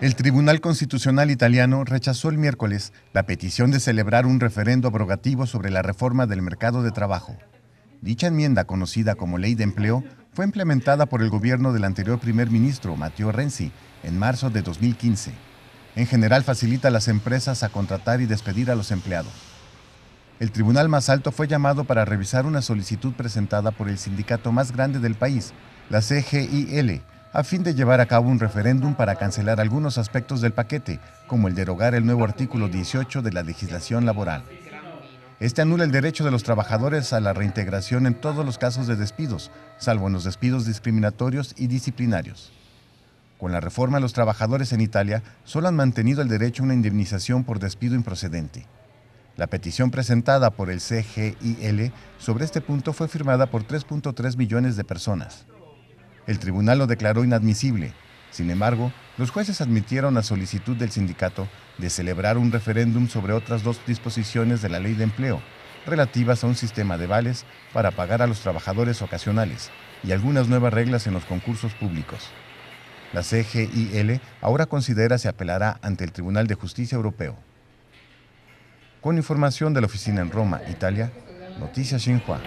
El Tribunal Constitucional italiano rechazó el miércoles la petición de celebrar un referendo abrogativo sobre la reforma del mercado de trabajo. Dicha enmienda, conocida como Ley de Empleo, fue implementada por el gobierno del anterior primer ministro, Matteo Renzi, en marzo de 2015. En general facilita a las empresas a contratar y despedir a los empleados. El tribunal más alto fue llamado para revisar una solicitud presentada por el sindicato más grande del país, la CGIL, a fin de llevar a cabo un referéndum para cancelar algunos aspectos del paquete, como el derogar el nuevo artículo 18 de la legislación laboral. Este anula el derecho de los trabajadores a la reintegración en todos los casos de despidos, salvo en los despidos discriminatorios y disciplinarios. Con la reforma, los trabajadores en Italia solo han mantenido el derecho a una indemnización por despido improcedente. La petición presentada por el CGIL sobre este punto fue firmada por 3.3 millones de personas. El tribunal lo declaró inadmisible. Sin embargo, los jueces admitieron la solicitud del sindicato de celebrar un referéndum sobre otras dos disposiciones de la ley de empleo, relativas a un sistema de vales para pagar a los trabajadores ocasionales y algunas nuevas reglas en los concursos públicos. La CGIL ahora considera se apelará ante el Tribunal de Justicia Europeo. Con información de la oficina en Roma, Italia, Noticias Xinhua.